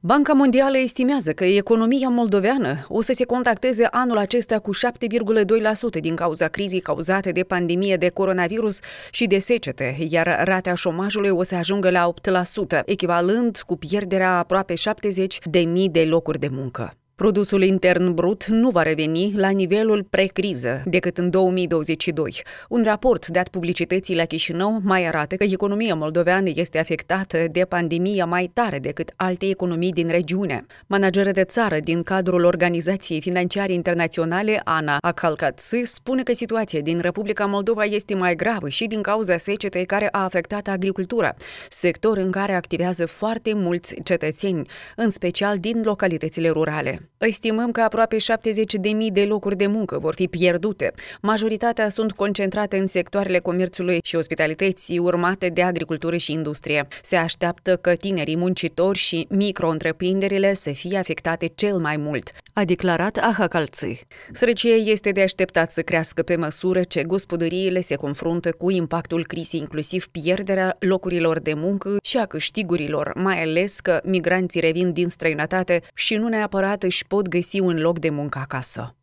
Banca Mondială estimează că economia moldoveană o să se contacteze anul acesta cu 7,2% din cauza crizii cauzate de pandemie de coronavirus și de secete, iar rata șomajului o să ajungă la 8%, echivalând cu pierderea aproape 70.000 de mii de locuri de muncă. Produsul intern brut nu va reveni la nivelul precriză decât în 2022. Un raport dat publicității la Chișinău mai arată că economia moldoveană este afectată de pandemia mai tare decât alte economii din regiune. Managere de țară din cadrul Organizației Financiare Internaționale, Ana Akalkats, spune că situația din Republica Moldova este mai gravă și din cauza secetei care a afectat agricultura, sector în care activează foarte mulți cetățeni, în special din localitățile rurale. Estimăm că aproape 70.000 de locuri de muncă vor fi pierdute. Majoritatea sunt concentrate în sectoarele comerțului și ospitalității, urmate de agricultură și industrie. Se așteaptă că tinerii muncitori și micro să fie afectate cel mai mult, a declarat Aha Calții. Sărăcie este de așteptat să crească pe măsură ce gospodăriile se confruntă cu impactul crizei, inclusiv pierderea locurilor de muncă și a câștigurilor, mai ales că migranții revin din străinătate și nu neapărat își își pot găsi un loc de muncă acasă.